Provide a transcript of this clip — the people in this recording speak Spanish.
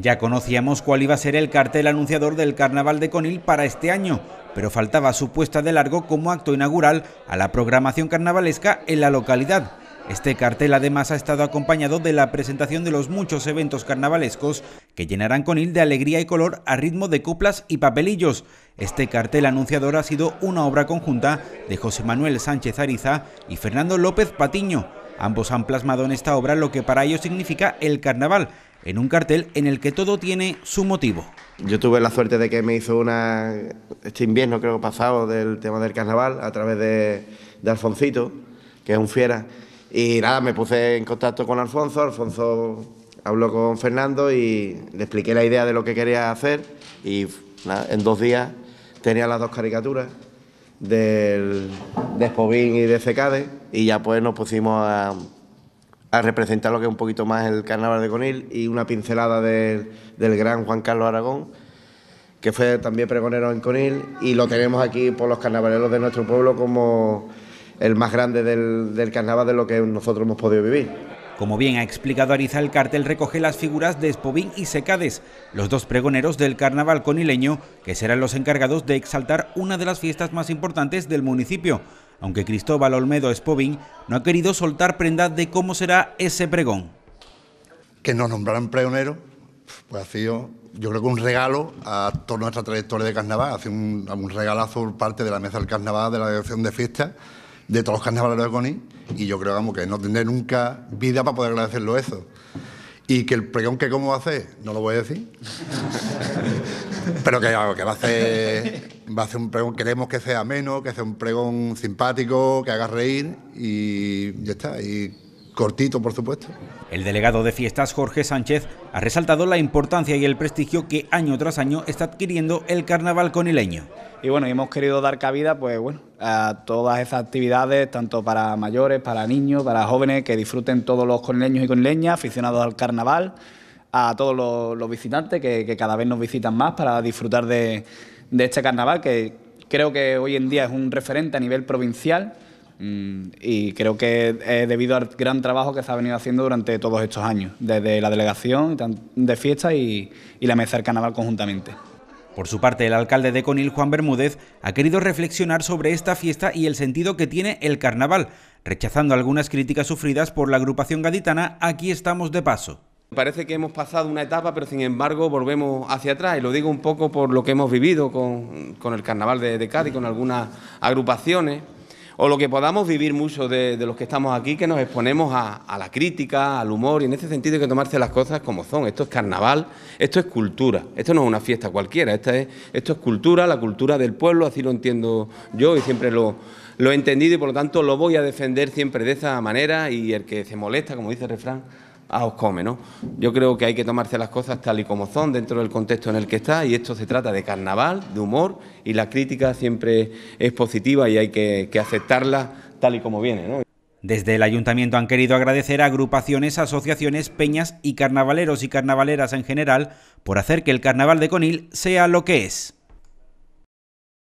Ya conocíamos cuál iba a ser el cartel anunciador del Carnaval de Conil para este año, pero faltaba su puesta de largo como acto inaugural a la programación carnavalesca en la localidad. Este cartel además ha estado acompañado de la presentación de los muchos eventos carnavalescos que llenarán Conil de alegría y color a ritmo de coplas y papelillos. Este cartel anunciador ha sido una obra conjunta de José Manuel Sánchez Ariza y Fernando López Patiño. Ambos han plasmado en esta obra lo que para ellos significa el carnaval, en un cartel en el que todo tiene su motivo. Yo tuve la suerte de que me hizo una, este invierno creo pasado, del tema del carnaval, a través de, Alfoncito, que es un fiera. Y nada, me puse en contacto con Alfonso, Alfonso habló con Fernando y le expliqué la idea de lo que quería hacer y en dos días tenía las dos caricaturas del, de Spobín y de Secade y ya pues nos pusimos a a representar lo que es un poquito más el carnaval de Conil y una pincelada del gran Juan Carlos Aragón, que fue también pregonero en Conil y lo tenemos aquí por los carnavaleros de nuestro pueblo como el más grande del, carnaval de lo que nosotros hemos podido vivir. Como bien ha explicado Ariza, el cartel recoge las figuras de Espovín y Secades, los dos pregoneros del carnaval conileño, que serán los encargados de exaltar una de las fiestas más importantes del municipio, aunque Cristóbal Olmedo Spobin no ha querido soltar prendas de cómo será ese pregón. Que nos nombraran pregonero, pues ha sido, yo creo que un regalo a toda nuestra trayectoria de carnaval, ha sido un, regalazo por parte de la mesa del carnaval, de la dirección de fiesta, de todos los carnavales de Coni, y yo creo vamos, que no tendré nunca vida para poder agradecerlo eso. Y que el pregón que cómo va a hacer, no lo voy a decir. Pero que, que va a hacer va a ser un pregón, queremos que sea ameno, que sea un pregón simpático, que haga reír y ya está, y cortito por supuesto. El delegado de fiestas Jorge Sánchez ha resaltado la importancia y el prestigio que año tras año está adquiriendo el carnaval conileño. Y bueno, hemos querido dar cabida pues bueno, a todas esas actividades, tanto para mayores, para niños, para jóvenes, que disfruten todos los conileños y conileñas, aficionados al carnaval, a todos los, visitantes que cada vez nos visitan más para disfrutar de, de este carnaval, que creo que hoy en día es un referente a nivel provincial mm, y creo que es debido al gran trabajo que se ha venido haciendo durante todos estos años, desde la delegación de fiesta y, la mesa del carnaval conjuntamente. Por su parte, el alcalde de Conil, Juan Bermúdez, ha querido reflexionar sobre esta fiesta y el sentido que tiene el carnaval, rechazando algunas críticas sufridas por la agrupación gaditana Aquí estamos de paso. Parece que hemos pasado una etapa, pero sin embargo volvemos hacia atrás. Y lo digo un poco por lo que hemos vivido con, el carnaval de, Cádiz, con algunas agrupaciones, o lo que podamos vivir mucho de, los que estamos aquí, que nos exponemos a, la crítica, al humor, y en ese sentido hay que tomarse las cosas como son. Esto es carnaval, esto es cultura, esto no es una fiesta cualquiera, esto es cultura, la cultura del pueblo, así lo entiendo yo y siempre lo, lo he entendido y por lo tanto lo voy a defender siempre de esa manera y el que se molesta, como dice el refrán, a os ¿no? Yo creo que hay que tomarse las cosas tal y como son, dentro del contexto en el que está, y esto se trata de carnaval, de humor, y la crítica siempre es positiva y hay que, aceptarla tal y como viene, ¿no? Desde el ayuntamiento han querido agradecer a agrupaciones, asociaciones, peñas y carnavaleros y carnavaleras en general por hacer que el carnaval de Conil sea lo que es.